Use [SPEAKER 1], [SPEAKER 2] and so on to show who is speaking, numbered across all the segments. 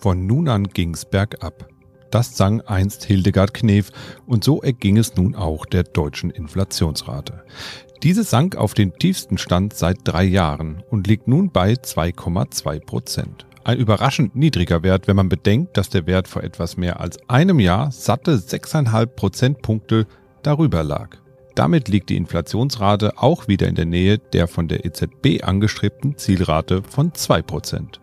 [SPEAKER 1] Von nun an ging's bergab. Das sang einst Hildegard Knef und so erging es nun auch der deutschen Inflationsrate. Diese sank auf den tiefsten Stand seit drei Jahren und liegt nun bei 2,2 Prozent. Ein überraschend niedriger Wert, wenn man bedenkt, dass der Wert vor etwas mehr als einem Jahr satte 6,5 Prozentpunkte darüber lag. Damit liegt die Inflationsrate auch wieder in der Nähe der von der EZB angestrebten Zielrate von 2 Prozent.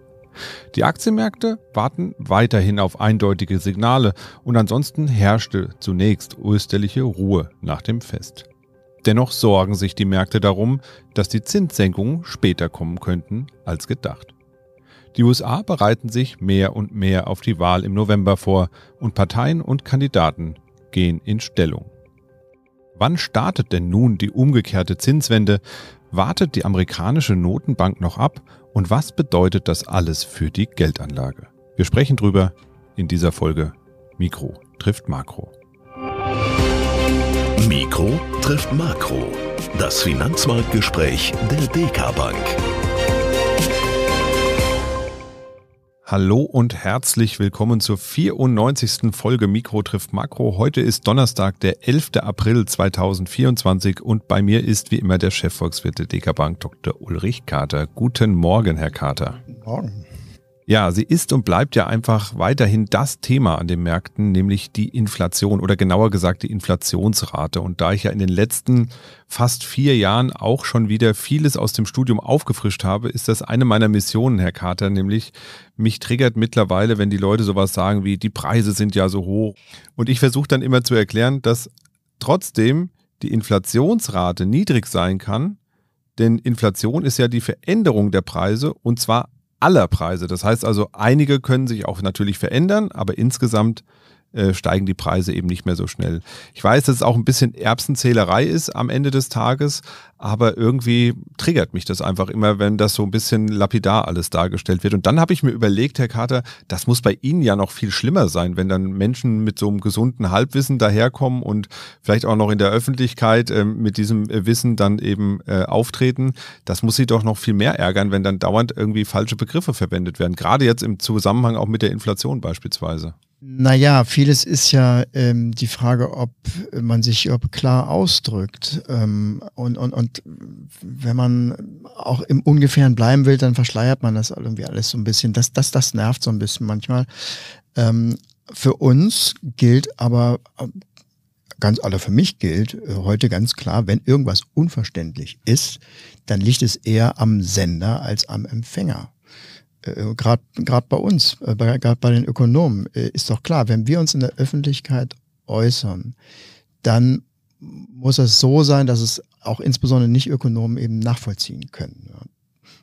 [SPEAKER 1] Die Aktienmärkte warten weiterhin auf eindeutige Signale und ansonsten herrschte zunächst österliche Ruhe nach dem Fest. Dennoch sorgen sich die Märkte darum, dass die Zinssenkungen später kommen könnten als gedacht. Die USA bereiten sich mehr und mehr auf die Wahl im November vor und Parteien und Kandidaten gehen in Stellung. Wann startet denn nun die umgekehrte Zinswende wartet die amerikanische Notenbank noch ab und was bedeutet das alles für die Geldanlage? Wir sprechen drüber in dieser Folge Mikro trifft Makro. Mikro trifft Makro. Das Finanzmarktgespräch der DK Bank. Hallo und herzlich willkommen zur 94. Folge Mikro trifft Makro. Heute ist Donnerstag, der 11. April 2024 und bei mir ist wie immer der Chefvolkswirt der Dekabank, Dr. Ulrich Kater. Guten Morgen, Herr Kater. Guten Morgen. Ja, sie ist und bleibt ja einfach weiterhin das Thema an den Märkten, nämlich die Inflation oder genauer gesagt die Inflationsrate. Und da ich ja in den letzten fast vier Jahren auch schon wieder vieles aus dem Studium aufgefrischt habe, ist das eine meiner Missionen, Herr Carter, nämlich mich triggert mittlerweile, wenn die Leute sowas sagen wie, die Preise sind ja so hoch. Und ich versuche dann immer zu erklären, dass trotzdem die Inflationsrate niedrig sein kann, denn Inflation ist ja die Veränderung der Preise und zwar aller Preise. Das heißt also, einige können sich auch natürlich verändern, aber insgesamt äh, steigen die Preise eben nicht mehr so schnell. Ich weiß, dass es auch ein bisschen Erbsenzählerei ist am Ende des Tages, aber irgendwie triggert mich das einfach immer, wenn das so ein bisschen lapidar alles dargestellt wird. Und dann habe ich mir überlegt, Herr Carter, das muss bei Ihnen ja noch viel schlimmer sein, wenn dann Menschen mit so einem gesunden Halbwissen daherkommen und vielleicht auch noch in der Öffentlichkeit äh, mit diesem Wissen dann eben äh, auftreten. Das muss Sie doch noch viel mehr ärgern, wenn dann dauernd irgendwie falsche Begriffe verwendet werden. Gerade jetzt im Zusammenhang auch mit der Inflation beispielsweise.
[SPEAKER 2] Naja, vieles ist ja ähm, die Frage, ob man sich ob klar ausdrückt. Ähm, und, und, und wenn man auch im Ungefähren bleiben will, dann verschleiert man das irgendwie alles so ein bisschen. Das, das, das nervt so ein bisschen manchmal. Ähm, für uns gilt aber äh, ganz alle für mich gilt äh, heute ganz klar, wenn irgendwas unverständlich ist, dann liegt es eher am Sender als am Empfänger äh, gerade bei uns, äh, gerade bei den Ökonomen, äh, ist doch klar, wenn wir uns in der Öffentlichkeit äußern, dann muss es so sein, dass es auch insbesondere Nicht-Ökonomen eben nachvollziehen können. Ja.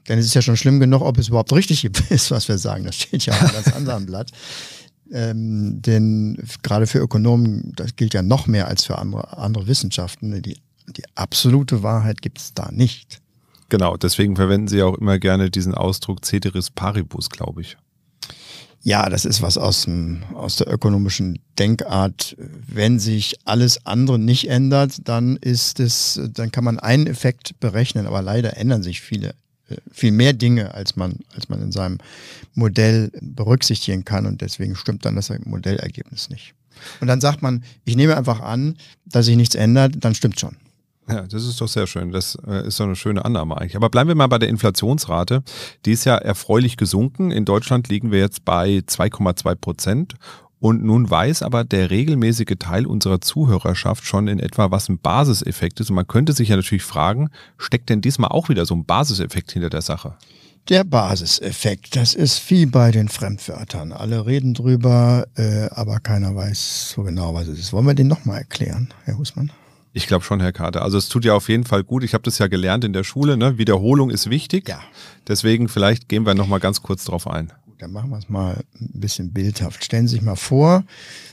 [SPEAKER 2] Denn es ist ja schon schlimm genug, ob es überhaupt richtig ist, was wir sagen. Das steht ja auf einem ganz anderen Blatt. Ähm, denn gerade für Ökonomen, das gilt ja noch mehr als für andere, andere Wissenschaften, die, die absolute Wahrheit gibt es da nicht.
[SPEAKER 1] Genau, deswegen verwenden Sie auch immer gerne diesen Ausdruck Ceteris Paribus, glaube ich.
[SPEAKER 2] Ja, das ist was aus, dem, aus der ökonomischen Denkart. Wenn sich alles andere nicht ändert, dann ist es, dann kann man einen Effekt berechnen, aber leider ändern sich viele, äh, viel mehr Dinge, als man, als man in seinem Modell berücksichtigen kann. Und deswegen stimmt dann das Modellergebnis nicht. Und dann sagt man, ich nehme einfach an, dass sich nichts ändert, dann stimmt schon.
[SPEAKER 1] Ja, das ist doch sehr schön. Das äh, ist doch eine schöne Annahme eigentlich. Aber bleiben wir mal bei der Inflationsrate. Die ist ja erfreulich gesunken. In Deutschland liegen wir jetzt bei 2,2 Prozent. Und nun weiß aber der regelmäßige Teil unserer Zuhörerschaft schon in etwa, was ein Basiseffekt ist. Und man könnte sich ja natürlich fragen, steckt denn diesmal auch wieder so ein Basiseffekt hinter der Sache? Der Basiseffekt,
[SPEAKER 2] das ist wie bei den Fremdwörtern. Alle reden drüber, äh, aber keiner weiß so genau, was es ist. Wollen wir den nochmal erklären, Herr Husmann?
[SPEAKER 1] Ich glaube schon, Herr Kater. Also es tut ja auf jeden Fall gut. Ich habe das ja gelernt in der Schule. Ne? Wiederholung ist wichtig. Ja. Deswegen vielleicht gehen wir nochmal ganz kurz drauf ein. Gut, dann machen wir es mal
[SPEAKER 2] ein bisschen bildhaft. Stellen Sie sich mal vor,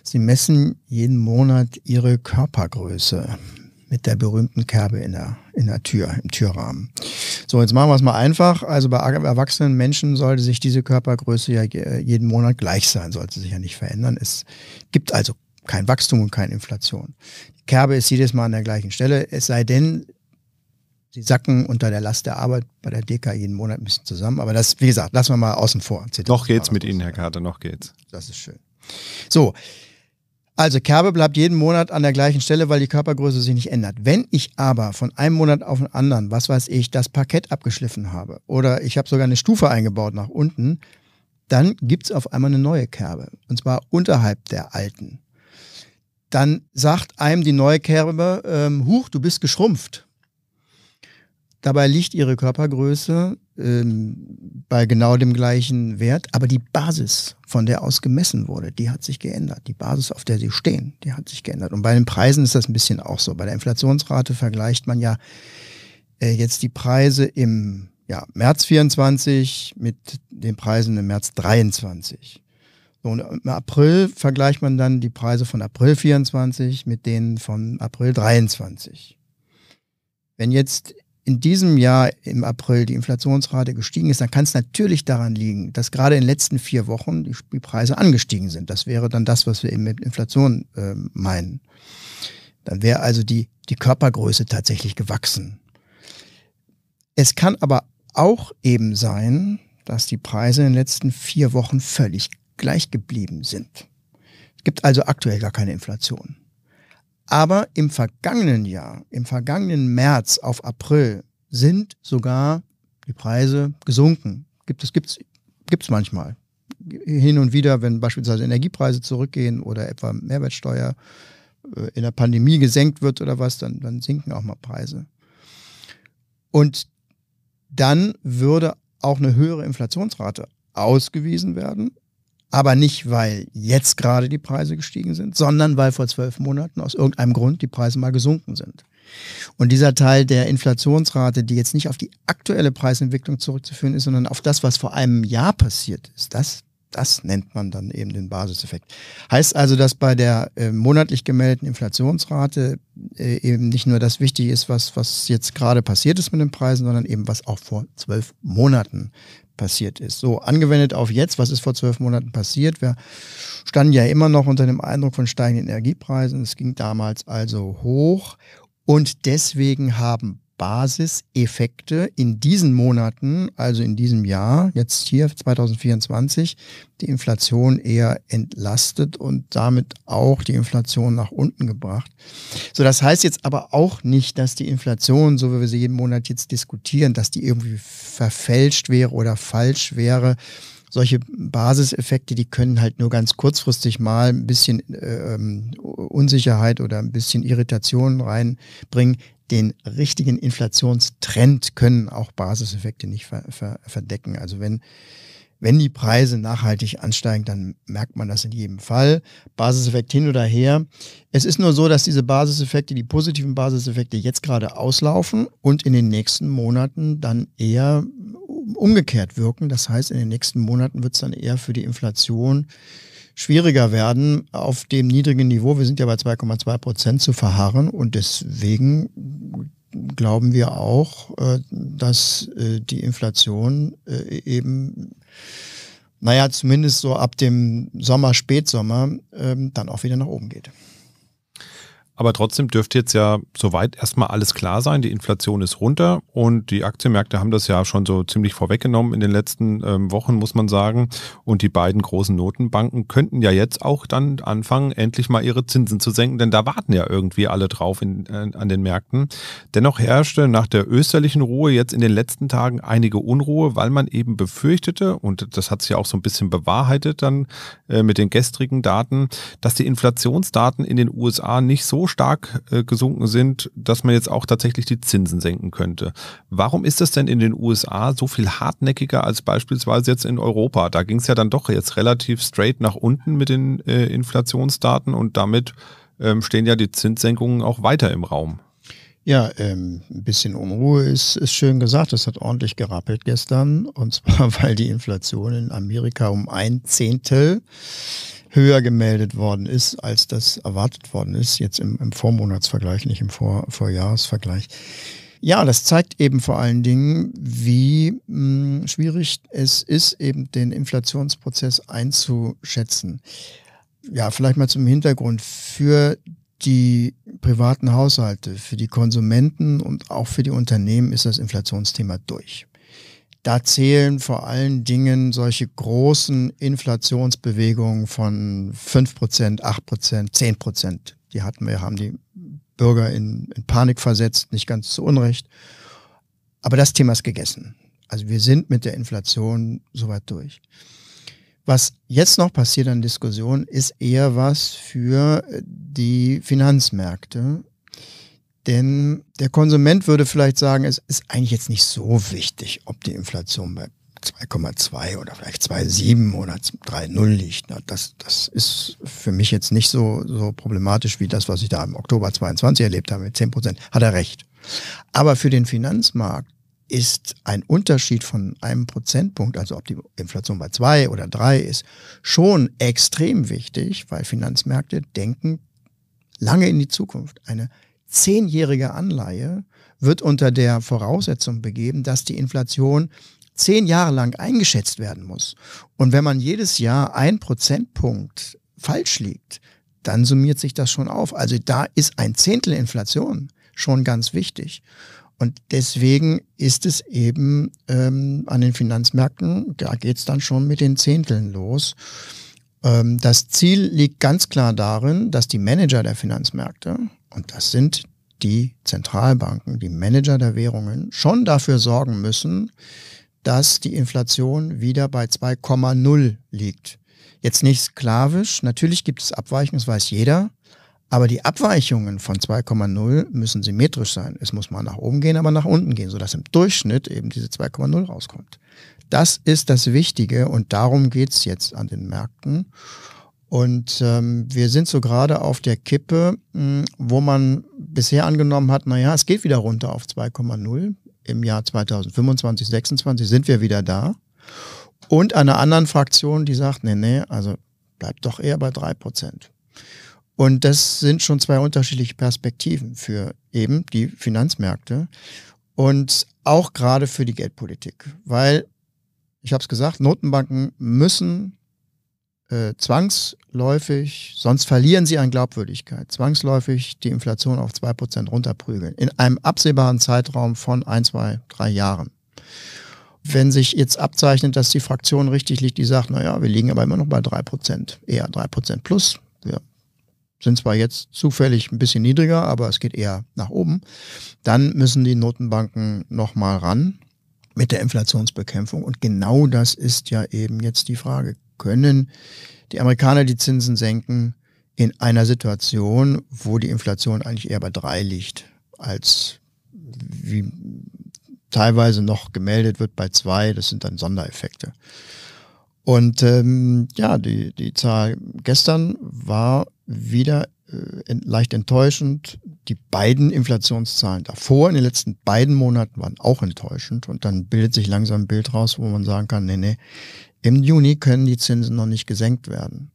[SPEAKER 2] Sie messen jeden Monat Ihre Körpergröße mit der berühmten Kerbe in der, in der Tür, im Türrahmen. So, jetzt machen wir es mal einfach. Also bei erwachsenen Menschen sollte sich diese Körpergröße ja äh, jeden Monat gleich sein, sollte sich ja nicht verändern. Es gibt also kein Wachstum und keine Inflation. Die Kerbe ist jedes Mal an der gleichen Stelle, es sei denn, sie sacken unter der Last der Arbeit bei der DK jeden Monat ein bisschen zusammen. Aber das, wie gesagt, lassen wir mal außen vor.
[SPEAKER 1] Zitat noch geht's mit Ihnen, Herr Kater, noch geht's. Das ist schön.
[SPEAKER 2] So. Also Kerbe bleibt jeden Monat an der gleichen Stelle, weil die Körpergröße sich nicht ändert. Wenn ich aber von einem Monat auf den anderen, was weiß ich, das Parkett abgeschliffen habe oder ich habe sogar eine Stufe eingebaut nach unten, dann gibt es auf einmal eine neue Kerbe. Und zwar unterhalb der alten dann sagt einem die neue Kerbe, ähm, huch, du bist geschrumpft. Dabei liegt ihre Körpergröße ähm, bei genau dem gleichen Wert, aber die Basis, von der aus gemessen wurde, die hat sich geändert. Die Basis, auf der sie stehen, die hat sich geändert. Und bei den Preisen ist das ein bisschen auch so. Bei der Inflationsrate vergleicht man ja äh, jetzt die Preise im ja, März 24 mit den Preisen im März 23. So, Im April vergleicht man dann die Preise von April 24 mit denen von April 23. Wenn jetzt in diesem Jahr im April die Inflationsrate gestiegen ist, dann kann es natürlich daran liegen, dass gerade in den letzten vier Wochen die Preise angestiegen sind. Das wäre dann das, was wir eben mit Inflation äh, meinen. Dann wäre also die, die Körpergröße tatsächlich gewachsen. Es kann aber auch eben sein, dass die Preise in den letzten vier Wochen völlig gleich geblieben sind. Es gibt also aktuell gar keine Inflation. Aber im vergangenen Jahr, im vergangenen März auf April sind sogar die Preise gesunken. Gibt es gibt's, gibt's manchmal. Hin und wieder, wenn beispielsweise Energiepreise zurückgehen oder etwa Mehrwertsteuer äh, in der Pandemie gesenkt wird oder was, dann, dann sinken auch mal Preise. Und dann würde auch eine höhere Inflationsrate ausgewiesen werden aber nicht, weil jetzt gerade die Preise gestiegen sind, sondern weil vor zwölf Monaten aus irgendeinem Grund die Preise mal gesunken sind. Und dieser Teil der Inflationsrate, die jetzt nicht auf die aktuelle Preisentwicklung zurückzuführen ist, sondern auf das, was vor einem Jahr passiert ist, das, das nennt man dann eben den Basiseffekt. Heißt also, dass bei der äh, monatlich gemeldeten Inflationsrate äh, eben nicht nur das wichtig ist, was, was jetzt gerade passiert ist mit den Preisen, sondern eben was auch vor zwölf Monaten passiert ist. So, angewendet auf jetzt, was ist vor zwölf Monaten passiert? Wir standen ja immer noch unter dem Eindruck von steigenden Energiepreisen. Es ging damals also hoch. Und deswegen haben Basiseffekte in diesen Monaten, also in diesem Jahr, jetzt hier 2024, die Inflation eher entlastet und damit auch die Inflation nach unten gebracht. So, das heißt jetzt aber auch nicht, dass die Inflation, so wie wir sie jeden Monat jetzt diskutieren, dass die irgendwie verfälscht wäre oder falsch wäre solche Basiseffekte, die können halt nur ganz kurzfristig mal ein bisschen äh, ähm, Unsicherheit oder ein bisschen Irritation reinbringen den richtigen Inflationstrend können auch Basiseffekte nicht ver ver verdecken. Also wenn wenn die Preise nachhaltig ansteigen, dann merkt man das in jedem Fall. Basiseffekt hin oder her. Es ist nur so, dass diese Basiseffekte, die positiven Basiseffekte jetzt gerade auslaufen und in den nächsten Monaten dann eher umgekehrt wirken. Das heißt, in den nächsten Monaten wird es dann eher für die Inflation schwieriger werden, auf dem niedrigen Niveau, wir sind ja bei 2,2 Prozent zu verharren und deswegen glauben wir auch, äh, dass äh, die Inflation äh, eben, naja, zumindest so ab dem Sommer, Spätsommer, ähm, dann auch wieder nach oben geht.
[SPEAKER 1] Aber trotzdem dürfte jetzt ja soweit erstmal alles klar sein. Die Inflation ist runter und die Aktienmärkte haben das ja schon so ziemlich vorweggenommen in den letzten ähm, Wochen, muss man sagen. Und die beiden großen Notenbanken könnten ja jetzt auch dann anfangen, endlich mal ihre Zinsen zu senken, denn da warten ja irgendwie alle drauf in, äh, an den Märkten. Dennoch herrschte nach der österlichen Ruhe jetzt in den letzten Tagen einige Unruhe, weil man eben befürchtete, und das hat sich ja auch so ein bisschen bewahrheitet dann äh, mit den gestrigen Daten, dass die Inflationsdaten in den USA nicht so stark äh, gesunken sind, dass man jetzt auch tatsächlich die Zinsen senken könnte. Warum ist das denn in den USA so viel hartnäckiger als beispielsweise jetzt in Europa? Da ging es ja dann doch jetzt relativ straight nach unten mit den äh, Inflationsdaten und damit ähm, stehen ja die Zinssenkungen auch weiter im Raum.
[SPEAKER 2] Ja, ähm, ein bisschen Unruhe ist, ist schön gesagt. Das hat ordentlich gerappelt gestern. Und zwar, weil die Inflation in Amerika um ein Zehntel höher gemeldet worden ist, als das erwartet worden ist, jetzt im, im Vormonatsvergleich, nicht im Vor Vorjahresvergleich. Ja, das zeigt eben vor allen Dingen, wie mh, hm, schwierig es ist, eben den Inflationsprozess einzuschätzen. Ja, vielleicht mal zum Hintergrund. Für die privaten Haushalte, für die Konsumenten und auch für die Unternehmen ist das Inflationsthema durch. Da zählen vor allen Dingen solche großen Inflationsbewegungen von 5%, 8%, 10%. Die hatten wir, haben die Bürger in, in Panik versetzt, nicht ganz zu Unrecht. Aber das Thema ist gegessen. Also wir sind mit der Inflation soweit durch. Was jetzt noch passiert an Diskussionen, ist eher was für die Finanzmärkte, denn der Konsument würde vielleicht sagen, es ist eigentlich jetzt nicht so wichtig, ob die Inflation bei 2,2 oder vielleicht 2,7 oder 3,0 liegt. Das, das ist für mich jetzt nicht so, so problematisch wie das, was ich da im Oktober 22 erlebt habe mit 10 Prozent. Hat er recht. Aber für den Finanzmarkt ist ein Unterschied von einem Prozentpunkt, also ob die Inflation bei 2 oder 3 ist, schon extrem wichtig, weil Finanzmärkte denken lange in die Zukunft. Eine zehnjährige Anleihe wird unter der Voraussetzung begeben, dass die Inflation zehn Jahre lang eingeschätzt werden muss. Und wenn man jedes Jahr ein Prozentpunkt falsch liegt, dann summiert sich das schon auf. Also da ist ein Zehntel Inflation schon ganz wichtig. Und deswegen ist es eben ähm, an den Finanzmärkten, da geht es dann schon mit den Zehnteln los. Ähm, das Ziel liegt ganz klar darin, dass die Manager der Finanzmärkte und das sind die Zentralbanken, die Manager der Währungen, schon dafür sorgen müssen, dass die Inflation wieder bei 2,0 liegt. Jetzt nicht sklavisch, natürlich gibt es Abweichungen, das weiß jeder, aber die Abweichungen von 2,0 müssen symmetrisch sein. Es muss mal nach oben gehen, aber nach unten gehen, sodass im Durchschnitt eben diese 2,0 rauskommt. Das ist das Wichtige und darum geht es jetzt an den Märkten. Und ähm, wir sind so gerade auf der Kippe, mh, hm, wo man bisher angenommen hat, naja, es geht wieder runter auf 2,0. Im Jahr 2025, 2026 sind wir wieder da. Und einer anderen Fraktion, die sagt, nee, nee, also bleibt doch eher bei drei Prozent. Und das sind schon zwei unterschiedliche Perspektiven für eben die Finanzmärkte und auch gerade für die Geldpolitik. Weil, ich habe es gesagt, Notenbanken müssen äh, zwangsläufig, sonst verlieren sie an Glaubwürdigkeit, zwangsläufig die Inflation auf 2% runterprügeln, in einem absehbaren Zeitraum von ein, zwei, drei Jahren. Wenn sich jetzt abzeichnet, dass die Fraktion richtig liegt, die sagt, naja, wir liegen aber immer noch bei 3%, eher 3% plus. Wir sind zwar jetzt zufällig ein bisschen niedriger, aber es geht eher nach oben. Dann müssen die Notenbanken nochmal ran mit der Inflationsbekämpfung. Und genau das ist ja eben jetzt die Frage können die Amerikaner die Zinsen senken in einer Situation, wo die Inflation eigentlich eher bei drei liegt, als wie teilweise noch gemeldet wird bei zwei. Das sind dann Sondereffekte. Und ähm, ja, die, die Zahl gestern war wieder äh, leicht enttäuschend. Die beiden Inflationszahlen davor in den letzten beiden Monaten waren auch enttäuschend. Und dann bildet sich langsam ein Bild raus, wo man sagen kann, nee, nee, im Juni können die Zinsen noch nicht gesenkt werden.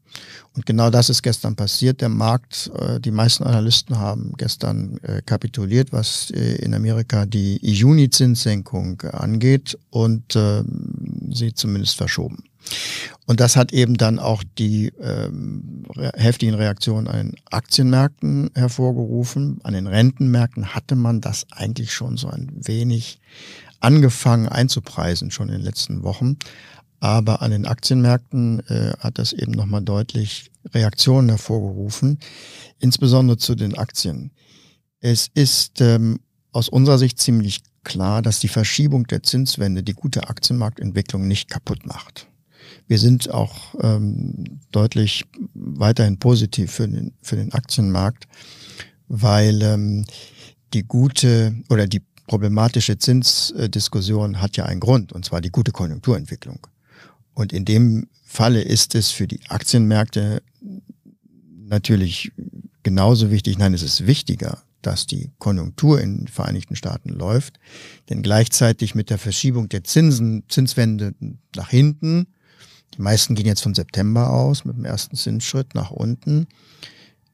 [SPEAKER 2] Und genau das ist gestern passiert. Der Markt, äh, die meisten Analysten haben gestern äh, kapituliert, was äh, in Amerika die Juni-Zinssenkung äh, angeht und ähm, sie zumindest verschoben. Und das hat eben dann auch die ähm, heftigen Reaktionen an den Aktienmärkten hervorgerufen. An den Rentenmärkten hatte man das eigentlich schon so ein wenig angefangen einzupreisen, schon in den letzten Wochen. Aber an den Aktienmärkten äh, hat das eben nochmal deutlich Reaktionen hervorgerufen, insbesondere zu den Aktien. Es ist ähm, aus unserer Sicht ziemlich klar, dass die Verschiebung der Zinswende die gute Aktienmarktentwicklung nicht kaputt macht. Wir sind auch ähm, deutlich weiterhin positiv für den, für den Aktienmarkt, weil ähm, die gute oder die problematische Zinsdiskussion hat ja einen Grund, und zwar die gute Konjunkturentwicklung. Und in dem Falle ist es für die Aktienmärkte natürlich genauso wichtig, nein, es ist wichtiger, dass die Konjunktur in den Vereinigten Staaten läuft, denn gleichzeitig mit der Verschiebung der Zinsen, Zinswende nach hinten, die meisten gehen jetzt von September aus mit dem ersten Zinsschritt nach unten,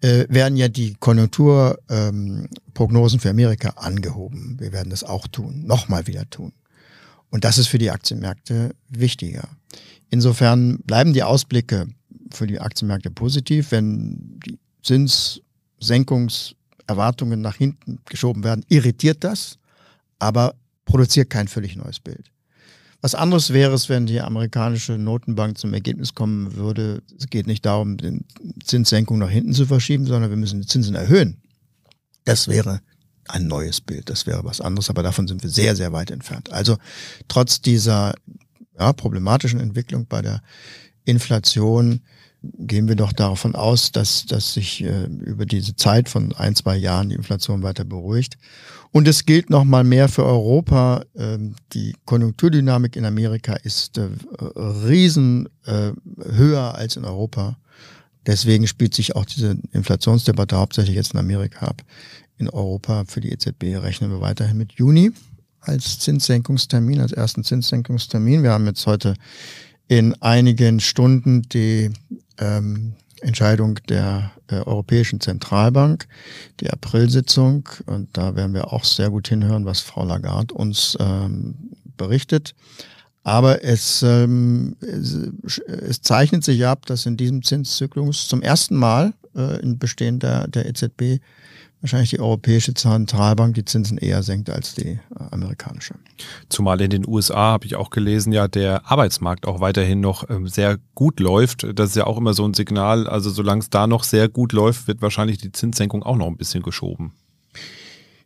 [SPEAKER 2] äh, werden ja die Konjunkturprognosen ähm, für Amerika angehoben. Wir werden das auch tun, nochmal wieder tun. Und das ist für die Aktienmärkte wichtiger. Insofern bleiben die Ausblicke für die Aktienmärkte positiv, wenn die Zinssenkungserwartungen nach hinten geschoben werden, irritiert das, aber produziert kein völlig neues Bild. Was anderes wäre es, wenn die amerikanische Notenbank zum Ergebnis kommen würde, es geht nicht darum, die Zinssenkung nach hinten zu verschieben, sondern wir müssen die Zinsen erhöhen. Das wäre ein neues Bild. Das wäre was anderes, aber davon sind wir sehr, sehr weit entfernt. Also trotz dieser ja, problematischen Entwicklung bei der Inflation gehen wir doch davon aus, dass, dass sich äh, über diese Zeit von ein, zwei Jahren die Inflation weiter beruhigt. Und es gilt nochmal mehr für Europa. Ähm, die Konjunkturdynamik in Amerika ist äh, riesen äh, höher als in Europa. Deswegen spielt sich auch diese Inflationsdebatte hauptsächlich jetzt in Amerika ab in Europa für die EZB rechnen wir weiterhin mit Juni als Zinssenkungstermin, als ersten Zinssenkungstermin. Wir haben jetzt heute in einigen Stunden die ähm, Entscheidung der äh, Europäischen Zentralbank, die Aprilsitzung. Und da werden wir auch sehr gut hinhören, was Frau Lagarde uns ähm, berichtet. Aber es, ähm, es, es, zeichnet sich ab, dass in diesem Zinszyklus zum ersten Mal äh, in Bestehen der, der EZB wahrscheinlich die Europäische Zentralbank die Zinsen eher senkt als die äh, amerikanische.
[SPEAKER 1] Zumal in den USA habe ich auch gelesen, ja, der Arbeitsmarkt auch weiterhin noch ähm, sehr gut läuft. Das ist ja auch immer so ein Signal. Also solange es da noch sehr gut läuft, wird wahrscheinlich die Zinssenkung auch noch ein bisschen geschoben.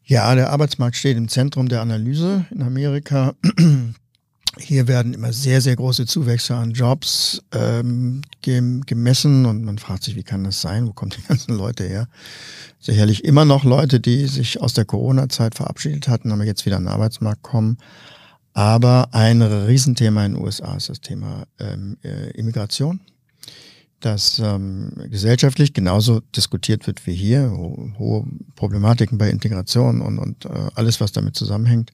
[SPEAKER 2] Ja, der Arbeitsmarkt steht im Zentrum der Analyse in Amerika. Hier werden immer sehr, sehr große Zuwächse an Jobs ähm, gemessen und man fragt sich, wie kann das sein? Wo kommen die ganzen Leute her? Sicherlich immer noch Leute, die sich aus der Corona-Zeit verabschiedet hatten, aber jetzt wieder an den Arbeitsmarkt kommen. Aber ein Riesenthema in den USA ist das Thema ähm, äh, Immigration, das ähm, gesellschaftlich genauso diskutiert wird wie hier. Ho hohe Problematiken bei Integration und, und äh, alles, was damit zusammenhängt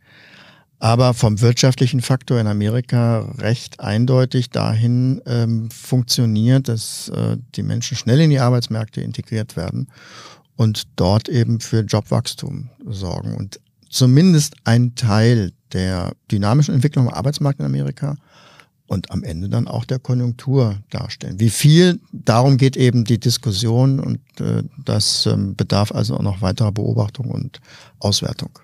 [SPEAKER 2] aber vom wirtschaftlichen Faktor in Amerika recht eindeutig dahin ähm, funktioniert, dass äh, die Menschen schnell in die Arbeitsmärkte integriert werden und dort eben für Jobwachstum sorgen. Und zumindest ein Teil der dynamischen Entwicklung am Arbeitsmarkt in Amerika und am Ende dann auch der Konjunktur darstellen. Wie viel, darum geht eben die Diskussion und äh, das ähm, bedarf also auch noch weiterer Beobachtung und Auswertung.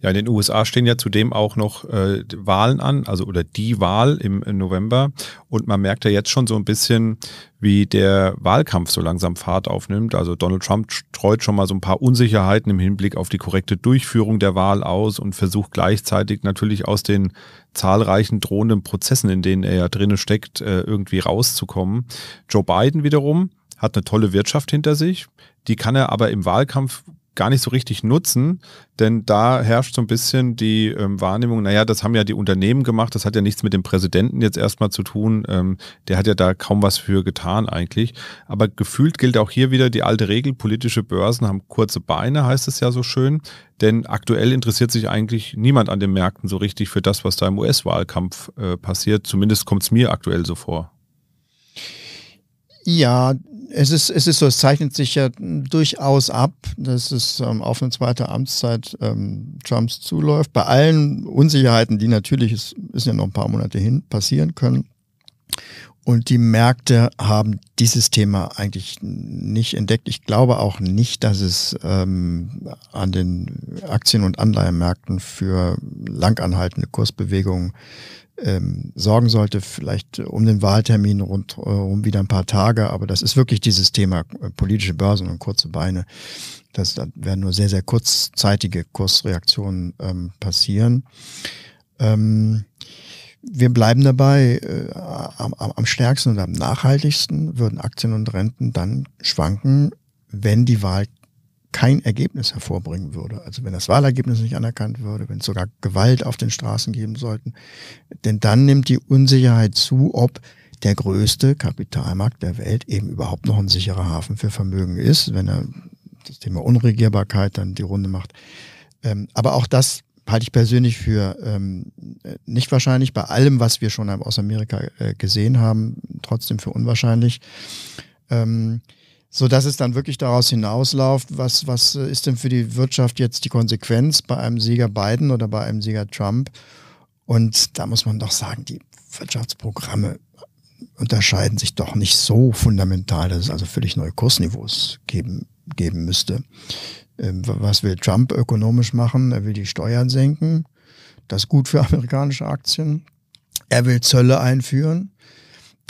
[SPEAKER 1] Ja, in den USA stehen ja zudem auch noch äh, Wahlen an, also oder die Wahl im, im November. Und man merkt ja jetzt schon so ein bisschen, wie der Wahlkampf so langsam Fahrt aufnimmt. Also Donald Trump streut schon mal so ein paar Unsicherheiten im Hinblick auf die korrekte Durchführung der Wahl aus und versucht gleichzeitig natürlich aus den zahlreichen drohenden Prozessen, in denen er ja drinne steckt, äh, irgendwie rauszukommen. Joe Biden wiederum hat eine tolle Wirtschaft hinter sich. Die kann er aber im Wahlkampf gar nicht so richtig nutzen, denn da herrscht so ein bisschen die ähm, Wahrnehmung, naja, das haben ja die Unternehmen gemacht, das hat ja nichts mit dem Präsidenten jetzt erstmal zu tun, ähm, der hat ja da kaum was für getan eigentlich. Aber gefühlt gilt auch hier wieder die alte Regel, politische Börsen haben kurze Beine, heißt es ja so schön, denn aktuell interessiert sich eigentlich niemand an den Märkten so richtig für das, was da im US-Wahlkampf äh, passiert, zumindest kommt es mir aktuell so vor.
[SPEAKER 2] Ja, es ist, es ist so, es zeichnet sich ja durchaus ab, dass es ähm, auf eine zweite Amtszeit ähm, Trumps zuläuft. Bei allen Unsicherheiten, die natürlich, es ist ja noch ein paar Monate hin, passieren können. Und die Märkte haben dieses Thema eigentlich nicht entdeckt. Ich glaube auch nicht, dass es ähm, an den Aktien- und Anleihenmärkten für langanhaltende Kursbewegungen ähm, sorgen sollte, vielleicht äh, um den Wahltermin rundherum äh, wieder ein paar Tage, aber das ist wirklich dieses Thema äh, politische Börsen und kurze Beine. Das, da werden nur sehr, sehr kurzzeitige Kursreaktionen ähm, passieren. Ähm, wir bleiben dabei, äh, am, am stärksten und am nachhaltigsten würden Aktien und Renten dann schwanken, wenn die Wahl kein Ergebnis hervorbringen würde. Also wenn das Wahlergebnis nicht anerkannt würde, wenn es sogar Gewalt auf den Straßen geben sollten. Denn dann nimmt die Unsicherheit zu, ob der größte Kapitalmarkt der Welt eben überhaupt noch ein sicherer Hafen für Vermögen ist, wenn er das Thema Unregierbarkeit dann die Runde macht. Ähm, aber auch das halte ich persönlich für ähm, äh, nicht wahrscheinlich. Bei allem, was wir schon aus Amerika äh, gesehen haben, trotzdem für unwahrscheinlich. Ähm, so dass es dann wirklich daraus hinausläuft, was, was ist denn für die Wirtschaft jetzt die Konsequenz bei einem Sieger Biden oder bei einem Sieger Trump? Und da muss man doch sagen, die Wirtschaftsprogramme unterscheiden sich doch nicht so fundamental, dass es also völlig neue Kursniveaus geben, geben müsste. Ähm, was will Trump ökonomisch machen? Er will die Steuern senken. Das ist gut für amerikanische Aktien. Er will Zölle einführen.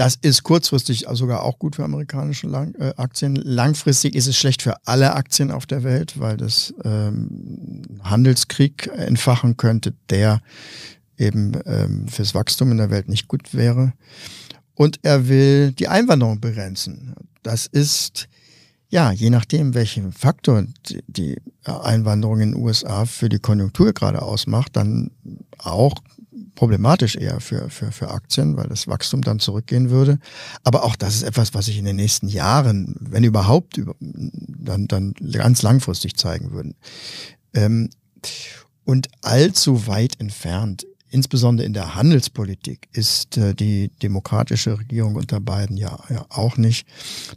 [SPEAKER 2] Das ist kurzfristig sogar auch gut für amerikanische Lang äh, Aktien. Langfristig ist es schlecht für alle Aktien auf der Welt, weil das ähm, Handelskrieg entfachen könnte, der eben ähm, fürs Wachstum in der Welt nicht gut wäre. Und er will die Einwanderung begrenzen. Das ist ja, je nachdem, welchen Faktor die Einwanderung in den USA für die Konjunktur gerade ausmacht, dann auch problematisch eher für, für, für Aktien, weil das Wachstum dann zurückgehen würde. Aber auch das ist etwas, was sich in den nächsten Jahren, wenn überhaupt, dann, dann ganz langfristig zeigen würden. Ähm, und allzu weit entfernt, insbesondere in der Handelspolitik, ist äh, die demokratische Regierung unter beiden ja, ja auch nicht.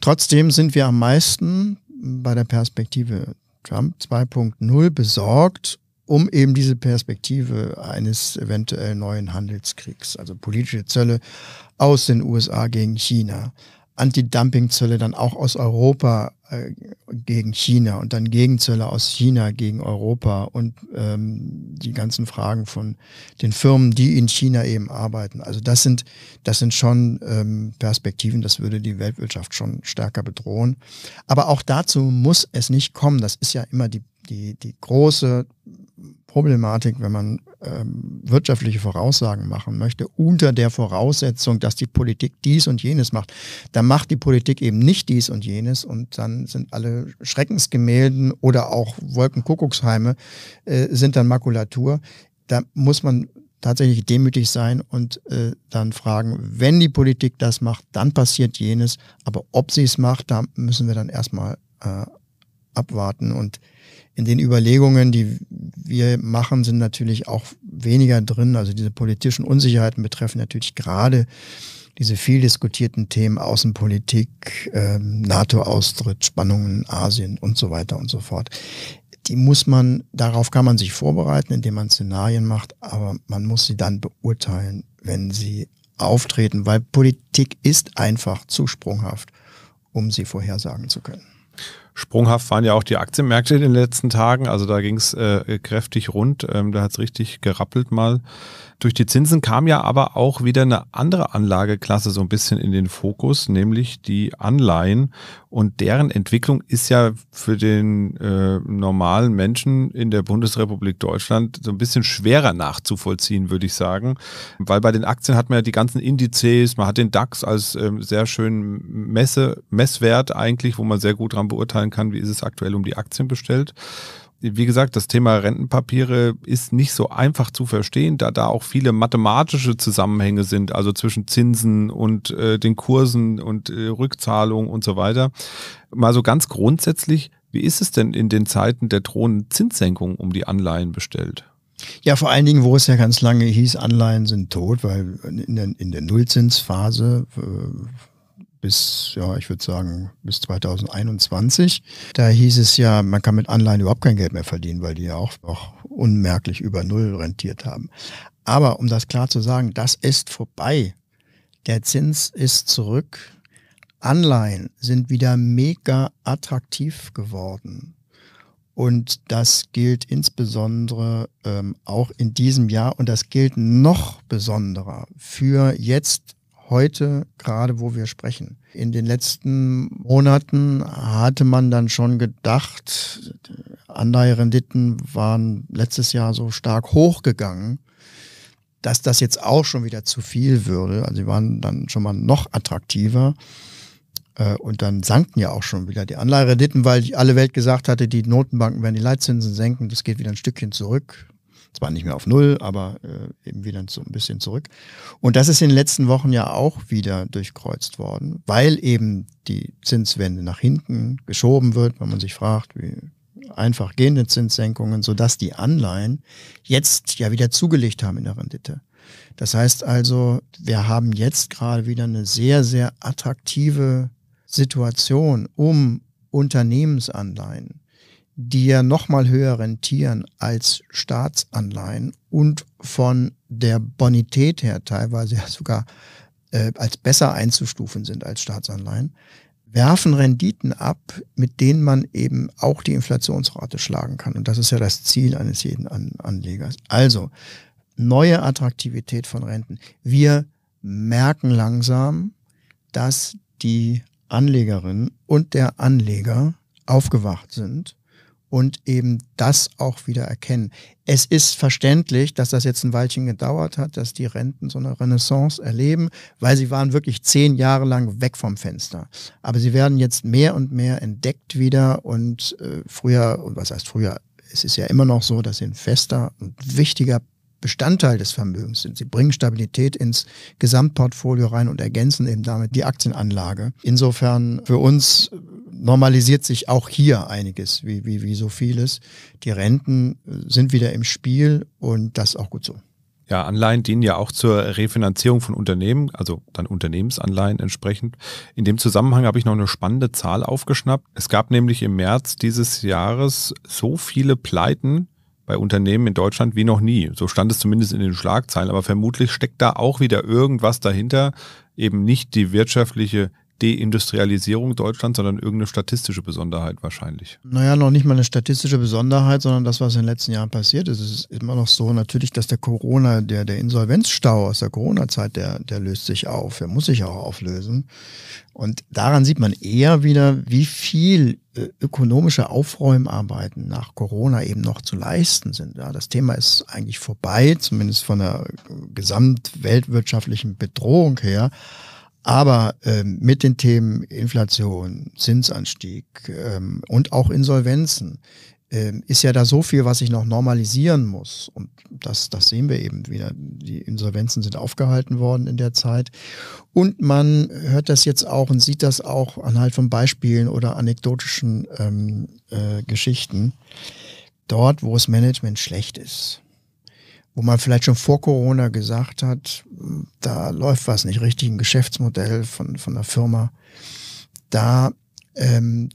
[SPEAKER 2] Trotzdem sind wir am meisten bei der Perspektive Trump 2.0 besorgt um eben diese Perspektive eines eventuell neuen Handelskriegs, also politische Zölle aus den USA gegen China, Anti-Dumping-Zölle dann auch aus Europa äh, gegen China und dann Gegenzölle aus China gegen Europa und ähm, die ganzen Fragen von den Firmen, die in China eben arbeiten. Also das sind, das sind schon ähm, Perspektiven, das würde die Weltwirtschaft schon stärker bedrohen. Aber auch dazu muss es nicht kommen. Das ist ja immer die, die, die große Problematik, wenn man ähm, wirtschaftliche Voraussagen machen möchte, unter der Voraussetzung, dass die Politik dies und jenes macht. Dann macht die Politik eben nicht dies und jenes und dann sind alle Schreckensgemälden oder auch Wolkenkuckucksheime äh, sind dann Makulatur. Da muss man tatsächlich demütig sein und äh, dann fragen, wenn die Politik das macht, dann passiert jenes. Aber ob sie es macht, da müssen wir dann erstmal äh, abwarten und in den Überlegungen, die wir machen, sind natürlich auch weniger drin. Also diese politischen Unsicherheiten betreffen natürlich gerade diese viel diskutierten Themen Außenpolitik, ähm, NATO-Austritt, Spannungen in Asien und so weiter und so fort. Die muss man, darauf kann man sich vorbereiten, indem man Szenarien macht, aber man muss sie dann beurteilen, wenn sie auftreten, weil Politik ist einfach zu sprunghaft, um sie vorhersagen zu können.
[SPEAKER 1] Sprunghaft waren ja auch die Aktienmärkte in den letzten Tagen. Also da ging es äh, kräftig rund. Ähm, da hat es richtig gerappelt mal. Durch die Zinsen kam ja aber auch wieder eine andere Anlageklasse so ein bisschen in den Fokus, nämlich die Anleihen. Und deren Entwicklung ist ja für den äh, normalen Menschen in der Bundesrepublik Deutschland so ein bisschen schwerer nachzuvollziehen, würde ich sagen. Weil bei den Aktien hat man ja die ganzen Indizes, man hat den DAX als ähm, sehr schönen Messe, Messwert eigentlich, wo man sehr gut dran beurteilt beurteilen kann, wie ist es aktuell um die Aktien bestellt wie gesagt, das Thema Rentenpapiere ist nicht so einfach zu verstehen, da da auch viele mathematische Zusammenhänge sind, also zwischen Zinsen und äh, den Kursen und äh, Rückzahlung und so weiter. Mal so ganz grundsätzlich, wie ist es denn in den Zeiten der drohenden Zinssenkung um die Anleihen bestellt?
[SPEAKER 2] Ja, vor allen Dingen, wo es ja ganz lange hieß, Anleihen sind tot, weil in der, in der Nullzinsphase äh, bis, ja, ich würde sagen, bis 2021. Da hieß es ja, man kann mit Anleihen überhaupt kein Geld mehr verdienen, weil die ja auch noch unmerklich über Null rentiert haben. Aber um das klar zu sagen, das ist vorbei. Der Zins ist zurück. Anleihen sind wieder mega attraktiv geworden. Und das gilt insbesondere ähm, auch in diesem Jahr und das gilt noch besonderer für jetzt heute, gerade wo wir sprechen. In den letzten Monaten hatte man dann schon gedacht, Anleiherenditen waren letztes Jahr so stark hochgegangen, dass das jetzt auch schon wieder zu viel würde. Also sie waren dann schon mal noch attraktiver. Äh, und dann sanken ja auch schon wieder die Anleiherenditen, weil alle Welt gesagt hatte, die Notenbanken werden die Leitzinsen senken, das geht wieder ein Stückchen zurück. Zwar nicht mehr auf Null, aber äh, eben wieder so ein bisschen zurück. Und das ist in den letzten Wochen ja auch wieder durchkreuzt worden, weil eben die Zinswende nach hinten geschoben wird, wenn man sich fragt, wie einfach gehende Zinssenkungen, sodass die Anleihen jetzt ja wieder zugelegt haben in der Rendite. Das heißt also, wir haben jetzt gerade wieder eine sehr, sehr attraktive Situation, um Unternehmensanleihen die ja nochmal höher rentieren als Staatsanleihen und von der Bonität her teilweise ja sogar äh, als besser einzustufen sind als Staatsanleihen, werfen Renditen ab, mit denen man eben auch die Inflationsrate schlagen kann. Und das ist ja das Ziel eines jeden An Anlegers. Also neue Attraktivität von Renten. Wir merken langsam, dass die Anlegerin und der Anleger aufgewacht sind und eben das auch wieder erkennen. Es ist verständlich, dass das jetzt ein Weilchen gedauert hat, dass die Renten so eine Renaissance erleben, weil sie waren wirklich zehn Jahre lang weg vom Fenster. Aber sie werden jetzt mehr und mehr entdeckt wieder und äh, früher, und was heißt früher, es ist ja immer noch so, dass sie ein fester und wichtiger Bestandteil des Vermögens sind. Sie bringen Stabilität ins Gesamtportfolio rein und ergänzen eben damit die Aktienanlage. Insofern für uns normalisiert sich auch hier einiges, wie, wie, wie so vieles. Die Renten äh, sind wieder im Spiel und das auch gut so.
[SPEAKER 1] Ja, Anleihen dienen ja auch zur Refinanzierung von Unternehmen, also dann Unternehmensanleihen entsprechend. In dem Zusammenhang habe ich noch eine spannende Zahl aufgeschnappt. Es gab nämlich im März dieses Jahres so viele Pleiten bei Unternehmen in Deutschland wie noch nie. So stand es zumindest in den Schlagzeilen, aber vermutlich steckt da auch wieder irgendwas dahinter, eben nicht die wirtschaftliche Deindustrialisierung Deutschlands, sondern irgendeine statistische Besonderheit wahrscheinlich.
[SPEAKER 2] Naja, noch nicht mal eine statistische Besonderheit, sondern das, was in den letzten Jahren passiert ist. Es ist immer noch so natürlich, dass der Corona, der, der Insolvenzstau aus der Corona-Zeit, der, der löst sich auf, der muss sich auch auflösen. Und daran sieht man eher wieder, wie viel äh, ökonomische Aufräumarbeiten nach Corona eben noch zu leisten sind. Ja, das Thema ist eigentlich vorbei, zumindest von der äh, gesamtweltwirtschaftlichen Bedrohung her. Aber ähm, mit den Themen Inflation, Zinsanstieg ähm, und auch Insolvenzen ähm, ist ja da so viel, was ich noch normalisieren muss. Und das, das sehen wir eben wieder. Die Insolvenzen sind aufgehalten worden in der Zeit. Und man hört das jetzt auch und sieht das auch anhand von Beispielen oder anekdotischen ähm, äh, Geschichten. Dort, wo das Management schlecht ist, wo man vielleicht schon vor Corona gesagt hat, da läuft was nicht richtig im Geschäftsmodell von, von der Firma. Da, ähm,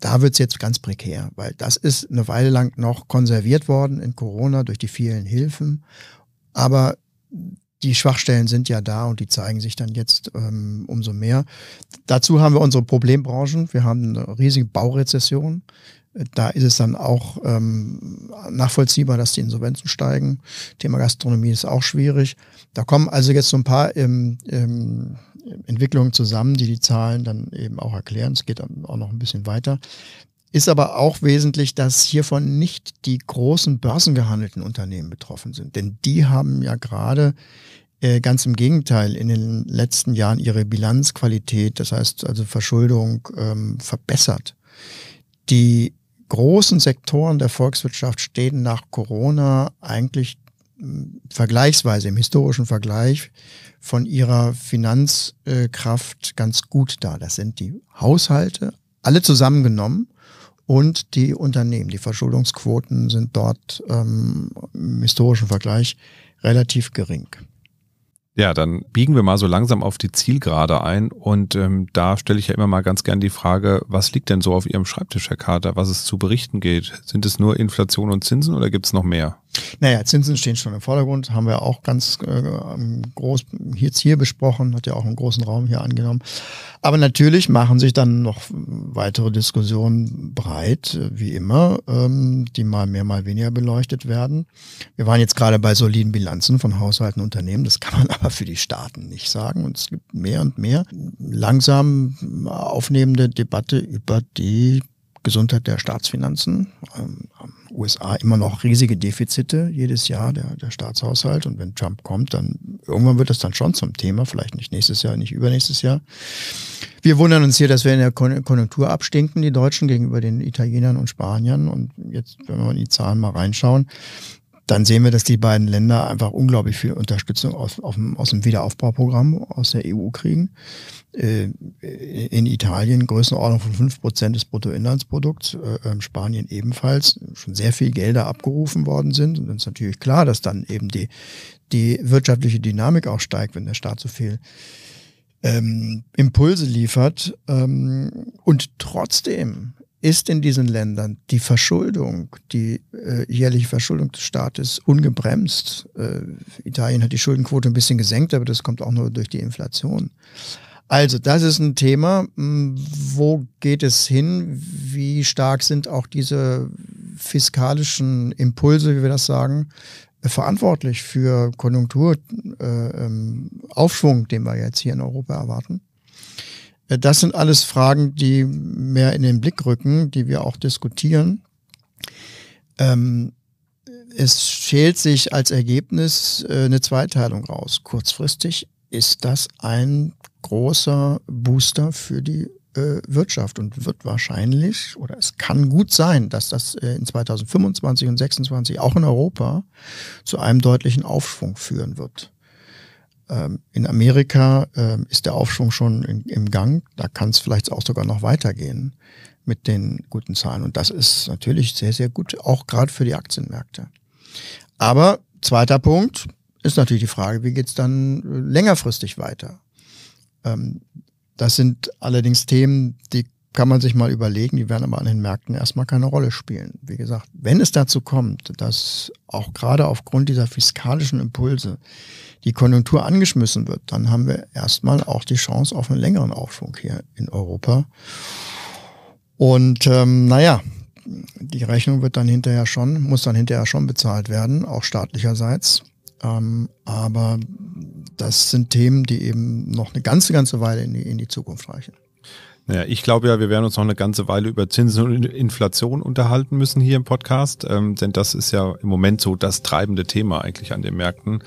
[SPEAKER 2] da wird's jetzt ganz prekär, weil das ist eine Weile lang noch konserviert worden in Corona durch die vielen Hilfen. Aber die Schwachstellen sind ja da und die zeigen sich dann jetzt ähm, umso mehr. Dazu haben wir unsere Problembranchen. Wir haben eine riesige Baurezession. Da ist es dann auch ähm, nachvollziehbar, dass die Insolvenzen steigen. Thema Gastronomie ist auch schwierig. Da kommen also jetzt so ein paar ähm, ähm, Entwicklungen zusammen, die die Zahlen dann eben auch erklären. Es geht dann auch noch ein bisschen weiter. Ist aber auch wesentlich, dass hiervon nicht die großen börsengehandelten Unternehmen betroffen sind. Denn die haben ja gerade äh, ganz im Gegenteil in den letzten Jahren ihre Bilanzqualität, das heißt also Verschuldung, ähm, verbessert. Die großen Sektoren der Volkswirtschaft stehen nach Corona eigentlich hm, vergleichsweise im historischen Vergleich von ihrer Finanzkraft ganz gut da. Das sind die Haushalte, alle zusammengenommen und die Unternehmen. Die Verschuldungsquoten sind dort ähm, im historischen Vergleich relativ gering.
[SPEAKER 1] Ja, dann biegen wir mal so langsam auf die Zielgerade ein und ähm, da stelle ich ja immer mal ganz gern die Frage, was liegt denn so auf Ihrem Schreibtisch, Herr Carter, was es zu berichten geht? Sind es nur Inflation und Zinsen oder gibt es noch mehr?
[SPEAKER 2] Naja, Zinsen stehen schon im Vordergrund, haben wir auch ganz äh, groß jetzt hier besprochen, hat ja auch einen großen Raum hier angenommen. Aber natürlich machen sich dann noch weitere Diskussionen breit, äh, wie immer, ähm, die mal mehr, mal weniger beleuchtet werden. Wir waren jetzt gerade bei soliden Bilanzen von Haushalten und Unternehmen, das kann man aber für die Staaten nicht sagen. Und es gibt mehr und mehr langsam aufnehmende Debatte über die Gesundheit der Staatsfinanzen. Ähm, USA immer noch riesige Defizite jedes Jahr, der, der Staatshaushalt. Und wenn Trump kommt, dann irgendwann wird das dann schon zum Thema, vielleicht nicht nächstes Jahr, nicht übernächstes Jahr. Wir wundern uns hier, dass wir in der Konjunktur abstinken, die Deutschen gegenüber den Italienern und Spaniern. Und jetzt, wenn wir in die Zahlen mal reinschauen, dann sehen wir, dass die beiden Länder einfach unglaublich viel Unterstützung aus, dem, aus dem Wiederaufbauprogramm aus der EU kriegen. Äh, in Italien Größenordnung von fünf Prozent des Bruttoinlandsprodukts, äh, ähm, Spanien ebenfalls, schon sehr viel Gelder abgerufen worden sind. Und es ist natürlich klar, dass dann eben die, die wirtschaftliche Dynamik auch steigt, wenn der Staat so viel ähm, Impulse liefert. Ähm, und trotzdem ist in diesen Ländern die Verschuldung, die äh, jährliche Verschuldung des Staates ungebremst. Äh, Italien hat die Schuldenquote ein bisschen gesenkt, aber das kommt auch nur durch die Inflation. Also, das ist ein Thema. Hm, wo geht es hin? Wie stark sind auch diese fiskalischen Impulse, wie wir das sagen, äh, verantwortlich für Konjunkturaufschwung, äh, ähm, den wir jetzt hier in Europa erwarten? Äh, das sind alles Fragen, die mehr in den Blick rücken, die wir auch diskutieren. Ähm, es schält sich als Ergebnis äh, eine Zweiteilung raus. Kurzfristig ist das ein großer Booster für die äh, Wirtschaft und wird wahrscheinlich oder es kann gut sein, dass das äh, in 2025 und 2026 auch in Europa zu einem deutlichen Aufschwung führen wird. Ähm, in Amerika ähm, ist der Aufschwung schon in, im Gang, da kann es vielleicht auch sogar noch weitergehen mit den guten Zahlen. Und das ist natürlich sehr, sehr gut, auch gerade für die Aktienmärkte. Aber zweiter Punkt ist natürlich die Frage, wie geht's dann äh, längerfristig weiter? Ähm, das sind allerdings Themen, die kann man sich mal überlegen, die werden aber an den Märkten erstmal keine Rolle spielen. Wie gesagt, wenn es dazu kommt, dass auch gerade aufgrund dieser fiskalischen Impulse die Konjunktur angeschmissen wird, dann haben wir erstmal auch die Chance auf einen längeren Aufschwung hier in Europa. Und ähm, naja, die Rechnung wird dann hinterher schon, muss dann hinterher schon bezahlt werden, auch staatlicherseits. Ähm, aber das sind Themen, die eben noch eine ganze, ganze Weile in die, in die Zukunft reichen.
[SPEAKER 1] Naja, ich glaube ja, wir werden uns noch eine ganze Weile über Zinsen und Inflation unterhalten müssen hier im Podcast, ähm, denn das ist ja im Moment so das treibende Thema eigentlich an den Märkten.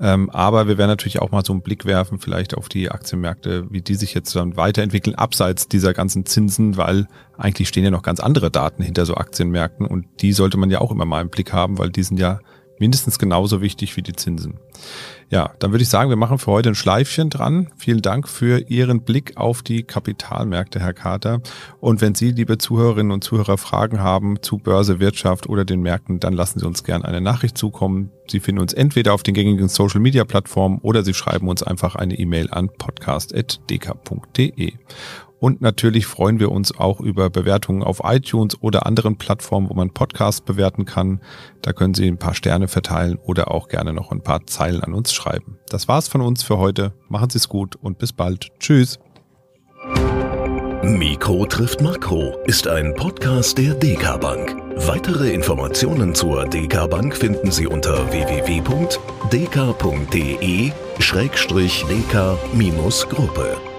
[SPEAKER 1] Ähm, aber wir werden natürlich auch mal so einen Blick werfen, vielleicht auf die Aktienmärkte, wie die sich jetzt dann weiterentwickeln, abseits dieser ganzen Zinsen, weil eigentlich stehen ja noch ganz andere Daten hinter so Aktienmärkten und die sollte man ja auch immer mal im Blick haben, weil die sind ja mindestens genauso wichtig wie die Zinsen. Ja, dann würde ich sagen, wir machen für heute ein Schleifchen dran. Vielen Dank für Ihren Blick auf die Kapitalmärkte, Herr Kater. Und wenn Sie, liebe Zuhörerinnen und Zuhörer, Fragen haben zu Börse, Wirtschaft oder den Märkten, dann lassen Sie uns gerne eine Nachricht zukommen. Sie finden uns entweder auf den gängigen Social-Media-Plattformen oder Sie schreiben uns einfach eine E-Mail an podcast.dk.de. Und natürlich freuen wir uns auch über Bewertungen auf iTunes oder anderen Plattformen, wo man Podcasts bewerten kann. Da können Sie ein paar Sterne verteilen oder auch gerne noch ein paar Zeilen an uns schreiben. Das war's von uns für heute. Machen Sie es gut und bis bald. Tschüss. Mikro trifft Makro ist ein Podcast der DK Bank. Weitere Informationen zur DK Bank finden Sie unter www.dk.de-dk-gruppe.